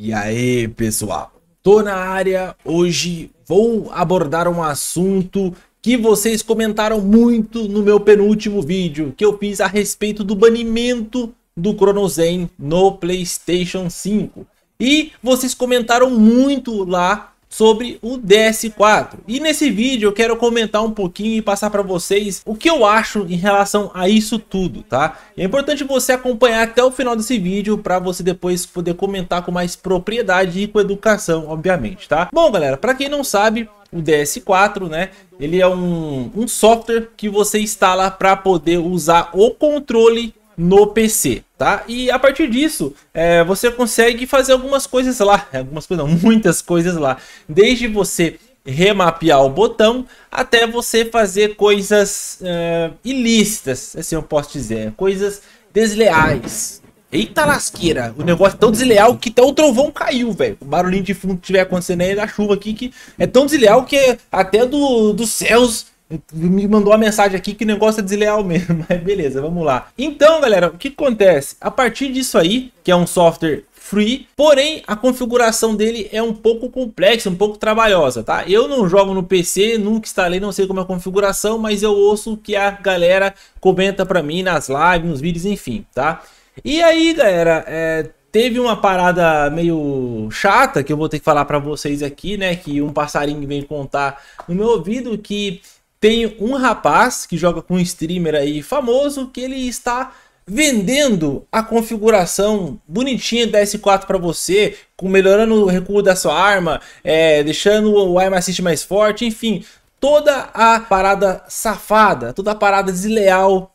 E aí, pessoal? Tô na área. Hoje vou abordar um assunto que vocês comentaram muito no meu penúltimo vídeo que eu fiz a respeito do banimento do Chrono Zen no PlayStation 5. E vocês comentaram muito lá sobre o DS4. E nesse vídeo eu quero comentar um pouquinho e passar para vocês o que eu acho em relação a isso tudo, tá? É importante você acompanhar até o final desse vídeo para você depois poder comentar com mais propriedade e com educação, obviamente, tá? Bom, galera, para quem não sabe, o DS4, né? Ele é um, um software que você instala para poder usar o controle no PC tá? E a partir disso, é, você consegue fazer algumas coisas lá, algumas coisas, não, muitas coisas lá, desde você remapear o botão até você fazer coisas é, ilícitas, assim eu posso dizer, coisas desleais. Eita lasqueira, o negócio é tão desleal que até o trovão caiu, velho. O barulhinho de fundo que tiver acontecendo aí da chuva aqui que é tão desleal que até do, dos céus me mandou uma mensagem aqui que o negócio é desleal mesmo. Mas beleza, vamos lá. Então, galera, o que acontece? A partir disso aí, que é um software free, porém a configuração dele é um pouco complexa, um pouco trabalhosa, tá? Eu não jogo no PC, nunca instalei, não sei como é a configuração, mas eu ouço o que a galera comenta para mim nas lives, nos vídeos, enfim, tá? E aí, galera, é, teve uma parada meio chata que eu vou ter que falar para vocês aqui, né? Que um passarinho vem contar no meu ouvido que tem um rapaz que joga com um streamer aí famoso que ele está vendendo a configuração bonitinha do S4 para você, com melhorando o recuo da sua arma, é, deixando o aim assist mais forte, enfim, toda a parada safada, toda a parada desleal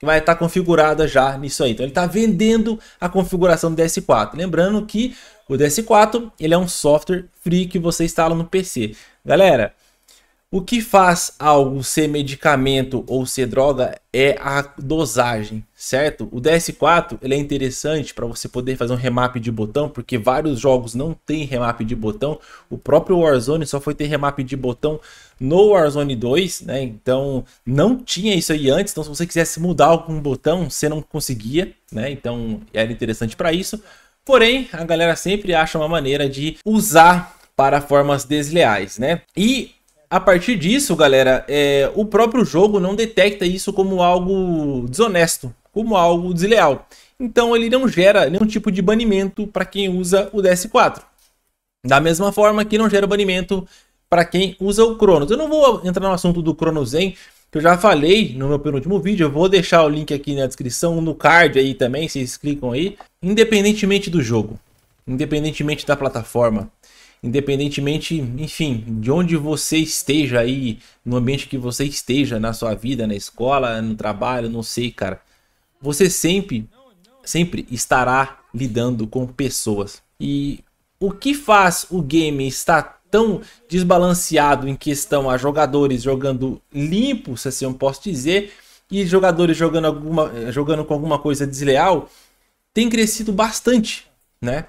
que vai estar tá configurada já nisso aí. Então ele está vendendo a configuração do DS4. Lembrando que o DS4 ele é um software free que você instala no PC. Galera, o que faz algo ser medicamento ou ser droga é a dosagem, certo? O DS4 ele é interessante para você poder fazer um remap de botão, porque vários jogos não têm remap de botão. O próprio Warzone só foi ter remap de botão no Warzone 2, né? Então não tinha isso aí antes. Então se você quisesse mudar algum botão, você não conseguia, né? Então era interessante para isso. Porém, a galera sempre acha uma maneira de usar para formas desleais, né? E a partir disso, galera, é, o próprio jogo não detecta isso como algo desonesto, como algo desleal. Então ele não gera nenhum tipo de banimento para quem usa o DS4. Da mesma forma que não gera banimento para quem usa o Cronos. Eu não vou entrar no assunto do Cronos Zen, que eu já falei no meu penúltimo vídeo. Eu vou deixar o link aqui na descrição, no card aí também, vocês clicam aí. Independentemente do jogo, independentemente da plataforma, independentemente, enfim, de onde você esteja aí, no ambiente que você esteja, na sua vida, na escola, no trabalho, não sei, cara. Você sempre, sempre estará lidando com pessoas. E o que faz o game estar tão desbalanceado em questão a jogadores jogando limpo, se assim eu posso dizer, e jogadores jogando, alguma, jogando com alguma coisa desleal, tem crescido bastante, né?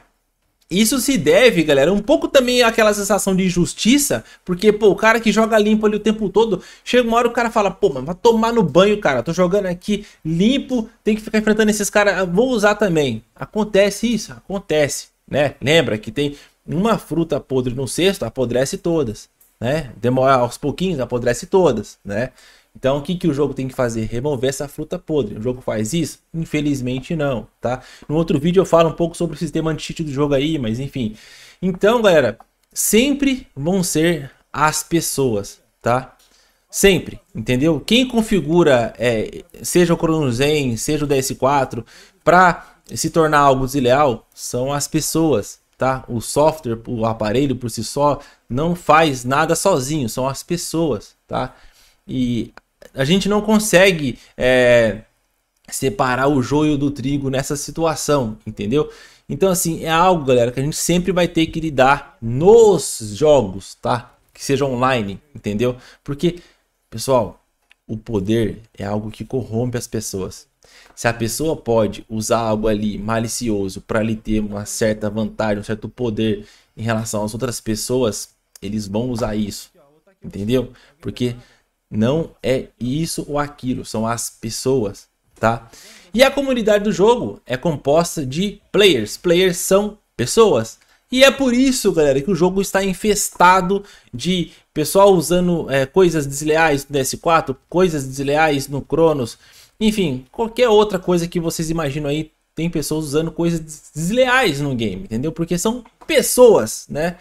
Isso se deve, galera, um pouco também àquela sensação de injustiça, porque, pô, o cara que joga limpo ali o tempo todo, chega uma hora o cara fala, pô, mas vai tomar no banho, cara, tô jogando aqui limpo, tem que ficar enfrentando esses caras, ah, vou usar também. Acontece isso, acontece, né? Lembra que tem uma fruta podre no cesto, apodrece todas, né? Demora aos pouquinhos, apodrece todas, né? Então, o que, que o jogo tem que fazer? Remover essa fruta podre. O jogo faz isso? Infelizmente não, tá? No outro vídeo eu falo um pouco sobre o sistema anti-cheat do jogo aí, mas enfim. Então, galera, sempre vão ser as pessoas, tá? Sempre, entendeu? Quem configura, é, seja o Chrono Zen, seja o DS4, para se tornar algo desleal, são as pessoas, tá? O software, o aparelho por si só, não faz nada sozinho, são as pessoas, tá? E a gente não consegue é, separar o joio do trigo nessa situação, entendeu? Então, assim, é algo, galera, que a gente sempre vai ter que lidar nos jogos, tá? Que seja online, entendeu? Porque, pessoal, o poder é algo que corrompe as pessoas. Se a pessoa pode usar algo ali malicioso para lhe ter uma certa vantagem, um certo poder em relação às outras pessoas, eles vão usar isso, entendeu? Porque não é isso ou aquilo, são as pessoas, tá? E a comunidade do jogo é composta de players. Players são pessoas. E é por isso, galera, que o jogo está infestado de pessoal usando é, coisas desleais no DS4, coisas desleais no Cronos, enfim, qualquer outra coisa que vocês imaginam aí, tem pessoas usando coisas desleais no game, entendeu? Porque são pessoas, né?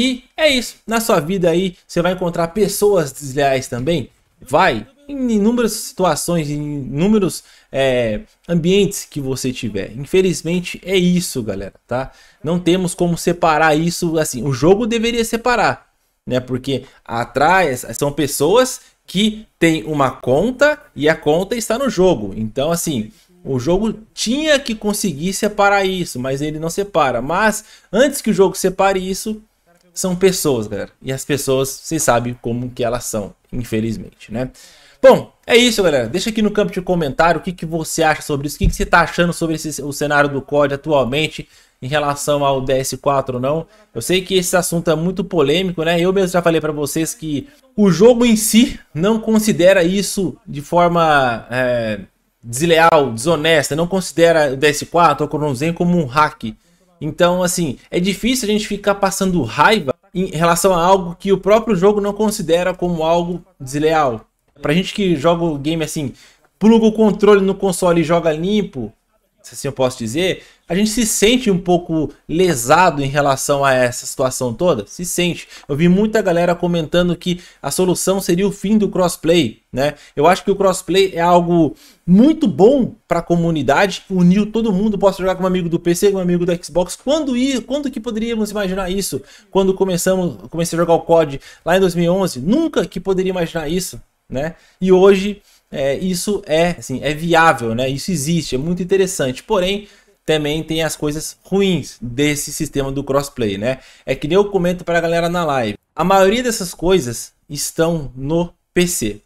E é isso. Na sua vida aí, você vai encontrar pessoas desleais também? Vai. Em inúmeras situações, em inúmeros é, ambientes que você tiver. Infelizmente é isso, galera, tá? Não temos como separar isso assim. O jogo deveria separar, né? Porque atrás são pessoas que têm uma conta e a conta está no jogo. Então, assim, o jogo tinha que conseguir separar isso, mas ele não separa. Mas antes que o jogo separe isso, são pessoas, galera. E as pessoas, vocês sabem como que elas são, infelizmente, né? Bom, é isso, galera. Deixa aqui no campo de comentário o que, que você acha sobre isso. O que, que você está achando sobre esse, o cenário do COD atualmente em relação ao DS4 ou não. Eu sei que esse assunto é muito polêmico, né? Eu mesmo já falei para vocês que o jogo em si não considera isso de forma é, desleal, desonesta. Não considera o DS4 ou o Chrono como um hack. Então, assim, é difícil a gente ficar passando raiva em relação a algo que o próprio jogo não considera como algo desleal. Pra gente que joga o game assim, pluga o controle no console e joga limpo, se assim eu posso dizer, a gente se sente um pouco lesado em relação a essa situação toda? Se sente. Eu vi muita galera comentando que a solução seria o fim do crossplay, né? Eu acho que o crossplay é algo muito bom para a comunidade, uniu todo mundo, posso jogar com um amigo do PC, com um amigo do Xbox. Quando ia, quando que poderíamos imaginar isso? Quando começamos, comecei a jogar o COD lá em 2011, nunca que poderia imaginar isso, né? E hoje é, isso é, assim, é viável, né? Isso existe, é muito interessante. Porém, também tem as coisas ruins desse sistema do crossplay, né? É que nem eu comento para a galera na live. A maioria dessas coisas estão no PC.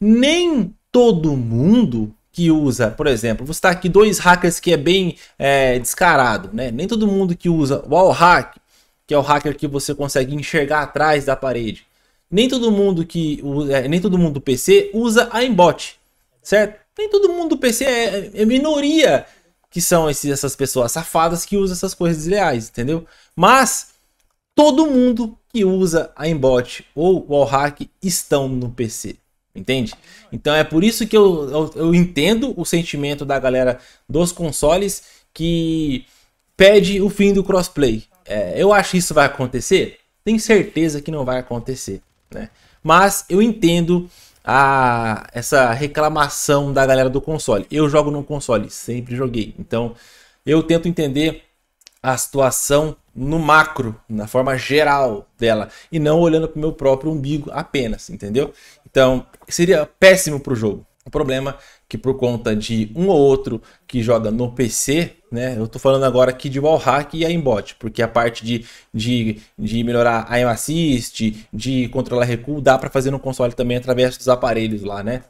Nem todo mundo que usa, por exemplo, vou citar aqui dois hackers que é bem é, descarado, né? Nem todo mundo que usa wallhack, que é o hacker que você consegue enxergar atrás da parede, nem todo mundo que é, nem todo mundo do PC usa a Embot, certo? Nem todo mundo do PC é, é, é minoria que são esses, essas pessoas safadas que usam essas coisas desleais, entendeu? Mas todo mundo que usa a Embot ou o wallhack estão no PC. Entende? Então é por isso que eu, eu, eu entendo o sentimento da galera dos consoles que pede o fim do crossplay. É, eu acho que isso vai acontecer? Tenho certeza que não vai acontecer. Né? Mas eu entendo a, essa reclamação da galera do console. Eu jogo no console, sempre joguei. Então eu tento entender a situação no macro, na forma geral dela, e não olhando para o meu próprio umbigo apenas, entendeu? Então seria péssimo para o jogo. O problema que por conta de um ou outro que joga no PC, né? Eu tô falando agora aqui de wallhack e aimbot, porque a parte de, de, de melhorar aim assist, de controlar recuo, dá para fazer no console também através dos aparelhos lá, né?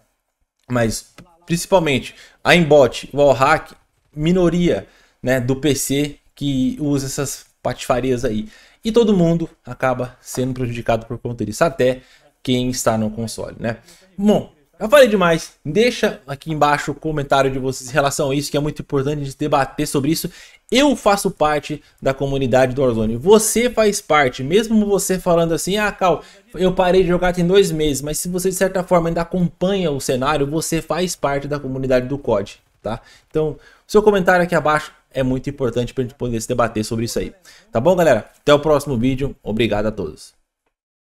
Mas principalmente aimbot, wallhack, minoria, né, do PC que usa essas patifarias aí. E todo mundo acaba sendo prejudicado por conta disso, até quem está no console, né? Bom, eu falei demais. Deixa aqui embaixo o comentário de vocês em relação a isso, que é muito importante a gente debater sobre isso. Eu faço parte da comunidade do Warzone. Você faz parte, mesmo você falando assim, ah, Cal, eu parei de jogar tem dois meses, mas se você de certa forma ainda acompanha o cenário, você faz parte da comunidade do COD, tá? Então, seu comentário aqui abaixo é muito importante para a gente poder se debater sobre isso aí. Tá bom, galera? Até o próximo vídeo. Obrigado a todos.